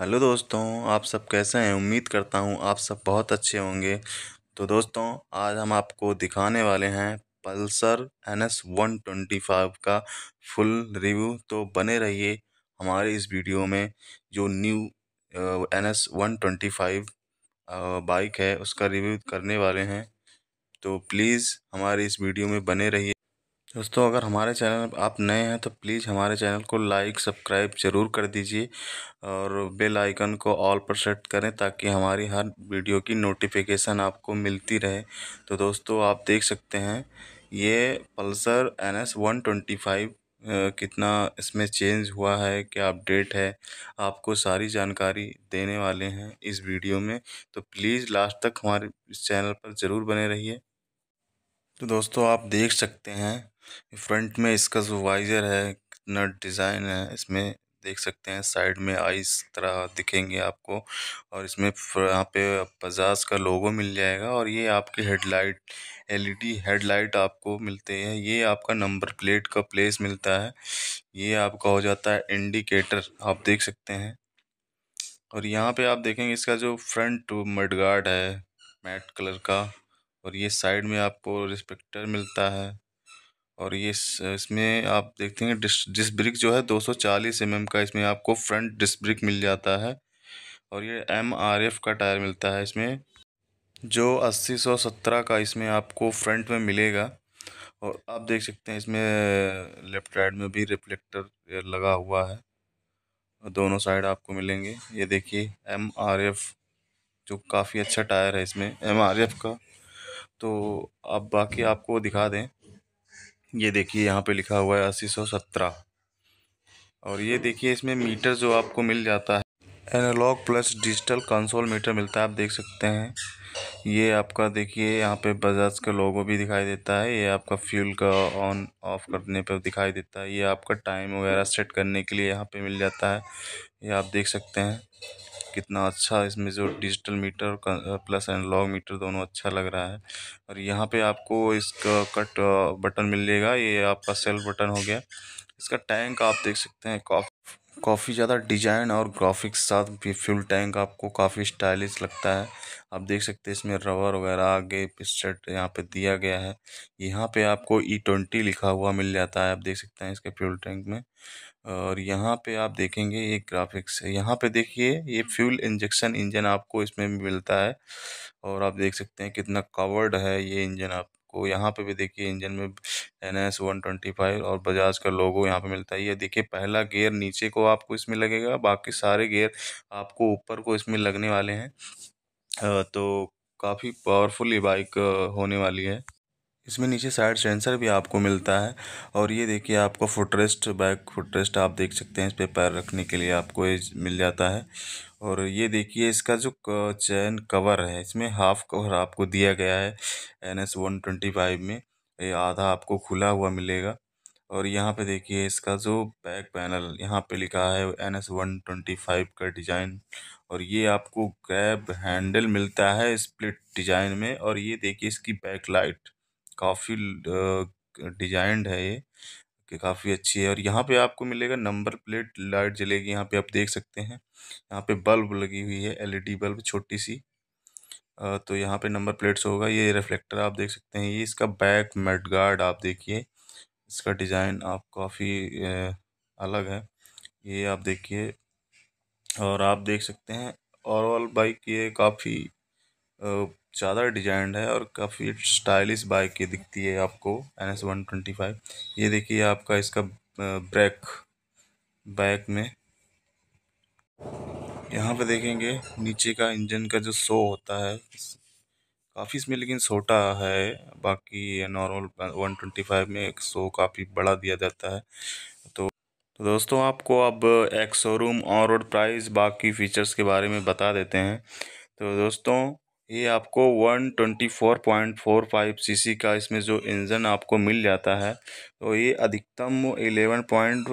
hello दोस्तों आप सब कैसे हैं उम्मीद करता हूँ आप सब बहुत अच्छे होंगे तो दोस्तों आज हम आपको दिखाने वाले हैं Pulsar N S one twenty five का फुल रिव्यू तो बने रहिए हमारे इस वीडियो में जो new N S one twenty five bike है उसका रिव्यू करने वाले हैं तो प्लीज़ हमारे इस वीडियो में बने रहिए दोस्तों अगर हमारे चैनल आप नए हैं तो प्लीज़ हमारे चैनल को लाइक सब्सक्राइब ज़रूर कर दीजिए और बेल आइकन को ऑल पर सेट करें ताकि हमारी हर वीडियो की नोटिफिकेशन आपको मिलती रहे तो दोस्तों आप देख सकते हैं ये Pulsar N S one twenty five कितना इसमें चेंज हुआ है क्या अपडेट है आपको सारी जानकारी देने वाले हैं इस वीडियो में तो प्लीज़ लास्ट तक हमारे इस चैनल पर ज़रूर बने रहिए तो दोस्तों आप देख सकते हैं फ्रंट में इसका जो वाइजर है कितना डिज़ाइन है इसमें देख सकते हैं साइड में आइस तरह दिखेंगे आपको और इसमें यहाँ पे बजाज का लोगो मिल जाएगा और ये आपकी हेडलाइट एलईडी हेडलाइट आपको मिलते हैं ये आपका नंबर प्लेट का प्लेस मिलता है ये आपका हो जाता है इंडिकेटर आप देख सकते हैं और यहाँ पे आप देखेंगे इसका जो फ्रंट मड गार्ड है मैट कलर का और ये साइड में आपको रिस्पेक्टर मिलता है और ये इस इसमें आप देखते देखेंगे डिस्क ब्रिक जो है 240 mm का इसमें आपको फ्रंट डिस्क ब्रिक मिल जाता है और ये एम आर एफ का टायर मिलता है इसमें जो अस्सी सौ सत्रह का इसमें आपको फ्रंट में मिलेगा और आप देख सकते हैं इसमें लेफ्ट साइड में भी रिफ्लेक्टर लगा हुआ है और दोनों साइड आपको मिलेंगे ये देखिए एम आर एफ जो काफ़ी अच्छा टायर है इसमें एम आर एफ का तो अब बाकी आपको दिखा दें ये देखिए यहाँ पे लिखा हुआ है अस्सी सौ सत्रह और ये देखिए इसमें मीटर जो आपको मिल जाता है analogue plus digital console meter मिलता है आप देख सकते हैं ये आपका देखिए यहाँ पे बजाज का लोगो भी दिखाई देता है ये आपका फ्यूल का ऑन ऑफ करने पर दिखाई देता है ये आपका टाइम वगैरह सेट करने के लिए यहाँ पे मिल जाता है ये आप देख सकते हैं कितना अच्छा इसमें जो digital meter plus analogue meter दोनों अच्छा लग रहा है और यहाँ पे आपको इसका कट बटन मिल जाएगा ये आपका सेल्फ बटन हो गया इसका टैंक आप देख सकते हैं काफ़ी काफ़ी ज़्यादा डिजाइन और ग्राफिक्स साथ भी फ्यूल टैंक आपको काफ़ी स्टाइलिश लगता है आप देख सकते हैं इसमें रबर वगैरह आगे पिस्टर्ट यहाँ पे दिया गया है यहाँ पे आपको ई e ट्वेंटी लिखा हुआ मिल जाता है आप देख सकते हैं इसके फ्यूल टैंक में और यहाँ पे आप देखेंगे ये ग्राफिक्स है यहाँ पे देखिए ये फ्यूल इंजेक्शन इंजन आपको इसमें मिलता है और आप देख सकते हैं कितना कवर्ड है ये इंजन आपको यहाँ पे भी देखिए इंजन में N S one twenty five और बजाज का लोगो यहाँ पे मिलता है ये देखिए पहला गियर नीचे को आपको इसमें लगेगा बाकी सारे गेयर आपको ऊपर को इसमें लगने वाले हैं तो काफ़ी पावरफुल ये बाइक होने वाली है इसमें नीचे साइड सेंसर भी आपको मिलता है और ये देखिए आपका फुटरेस्ट बैक फुटरेस्ट आप देख सकते हैं इस पर पैर रखने के लिए आपको ये मिल जाता है और ये देखिए इसका जो चैन कवर है इसमें हाफ कवर आपको दिया गया है N S one twenty five में ये आधा आपको खुला हुआ मिलेगा और यहाँ पे देखिए इसका जो बैक पैनल यहाँ पे लिखा है N S one twenty five का डिज़ाइन और ये आपको कैब हैंडल मिलता है स्प्लिट डिज़ाइन में और ये देखिए इसकी बैक लाइट काफ़ी डिजाइंड है ये कि काफ़ी अच्छी है और यहाँ पे आपको मिलेगा नंबर प्लेट लाइट जलेगी यहाँ पे आप देख सकते हैं यहाँ पे बल्ब लगी हुई है एलईडी बल्ब छोटी सी तो यहाँ पे नंबर प्लेट्स होगा ये रिफ्लेक्टर आप देख सकते हैं ये इसका बैक मेट गार्ड आप देखिए इसका डिज़ाइन आप काफ़ी अलग है ये आप देखिए और आप देख सकते हैं ओवरऑल बाइक ये काफ़ी ज़्यादा डिजाइंड है और काफ़ी स्टाइलिश बाइक ये दिखती है आपको N S one twenty five ये देखिए आपका इसका ब्रेक बैक में यहाँ पे देखेंगे नीचे का इंजन का जो शो होता है काफ़ी इसमें लेकिन छोटा है बाकी नॉर्मल वन ट्वेंटी फाइव में एक शो काफ़ी बड़ा दिया जाता है तो तो दोस्तों आपको अब एक शोरूम ऑन रोड प्राइस बाकी फ़ीचर्स के बारे में बता देते हैं तो दोस्तों ये आपको one twenty four point four five C C का इसमें जो इंजन आपको मिल जाता है तो ये अधिकतम eleven point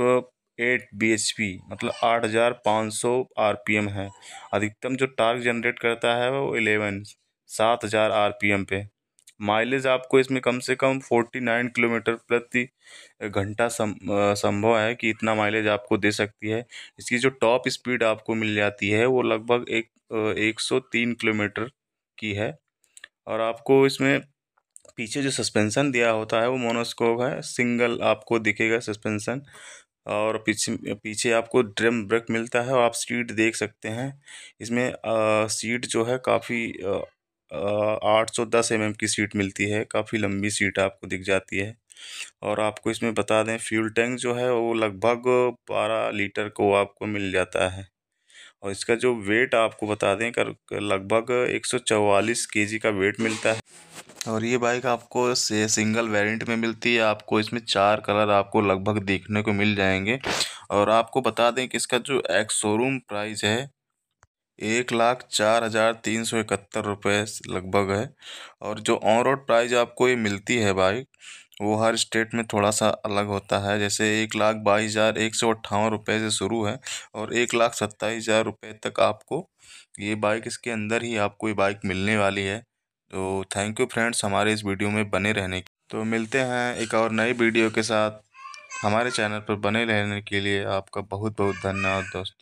eight B H P मतलब आठ हज़ार पाँच सौ आर पी एम है अधिकतम जो टार्क जनरेट करता है वो एलेवन सात हज़ार आर पी एम पे माइलेज आपको इसमें कम से कम फोर्टी नाइन किलोमीटर प्रति घंटा संभव है कि इतना माइलेज आपको दे सकती है इसकी जो टॉप स्पीड आपको मिल जाती है वो लगभग एक एक सौ तीन किलोमीटर की है और आपको इसमें पीछे जो सस्पेंसन दिया होता है वो मोनोस्कोप है सिंगल आपको दिखेगा सस्पेंसन और पीछे पीछे आपको ड्रम ब्रेक मिलता है और आप सीट देख सकते हैं इसमें आ, सीट जो है काफ़ी आठ सौ दस एम की सीट मिलती है काफ़ी लंबी सीट आपको दिख जाती है और आपको इसमें बता दें फ्यूल टैंक जो है वो लगभग बारह लीटर को आपको मिल जाता है और इसका जो वेट आपको बता दें कर लगभग 144 केजी का वेट मिलता है और ये बाइक आपको से सिंगल वेरिएंट में मिलती है आपको इसमें चार कलर आपको लगभग देखने को मिल जाएंगे और आपको बता दें कि इसका जो एक्स शोरूम प्राइस है एक लाख चार हज़ार तीन सौ इकहत्तर रुपये लगभग है और जो ऑन रोड प्राइस आपको ये मिलती है बाइक वो हर स्टेट में थोड़ा सा अलग होता है जैसे एक लाख बाईस हज़ार एक सौ अट्ठावन रुपये से शुरू है और एक लाख सत्ताईस हज़ार रुपये तक आपको ये बाइक इसके अंदर ही आपको ये बाइक मिलने वाली है तो थैंक यू फ्रेंड्स हमारे इस वीडियो में बने रहने तो मिलते हैं एक और नई वीडियो के साथ हमारे चैनल पर बने रहने के लिए आपका बहुत बहुत धन्यवाद दोस्तों